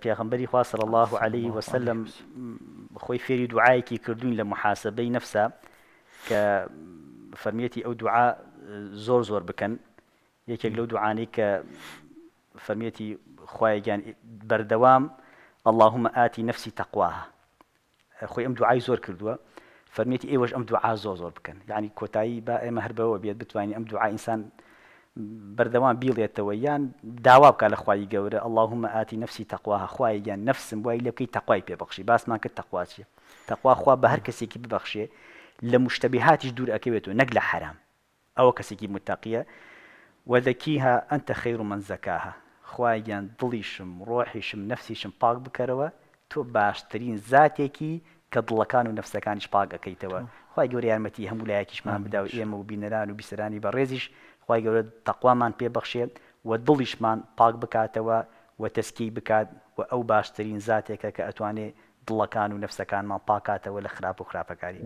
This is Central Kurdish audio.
پیغمبری خوا صلی الله عليه وسلم خوي فيري دوعاەکی كردون لە محاسبەی كفرميتي أو فەرمیەتی ئەو دوعا زۆر زۆر بکەن یەکێک لەو دوعاانی کە فەرمیەتی اللهم آتي نفسي تقواها خوي أم دعائي زور كردوا فرميتي ئێوەش أم دعاء زور زور بكن يعني كوتاي با ئێمە هەر بەوە بێت بتوانین ئەم بەردەوام بیڵێتەوە یان داوا بکە لە خوای گەورە ئەلهمە ئاتی نفسی تەخواها خوای یان نفسم وای لە بکەی تەخوای پێبخشی باسمان کرد تەخواچیە تەخوا خوا بە هەر کەسێکی ببەخشێ لە مشتبیهاتیش دوور ئەکەوێتەوە نەک لە حرام ئەوە کەسێکی متەقیە وەدەکیها ئەتە خەیر و منزەکاها خوای گیان دڵیشم ڕۆحیشم نفسیشم پاک بکەرەوە تۆ باشترین زاتێکی کە دڵەکان و نفسەکانیش پاگەکەیتەوە خی گەور یارمەتی هەموو لایەکیشمان بدا و ئێمە و بینەران و بیسەرانی بە ڕێزیش خی گەورە تەقوامان پێبەخشێت و دڵیشمان پاک بکاتەوە و تەسکی بکات و ئەو باشترین زاتێکە کە ئەتوانێت دڵەکان و نفسەکانمان پاکاتەوە لە خراپ و خراپەکاری.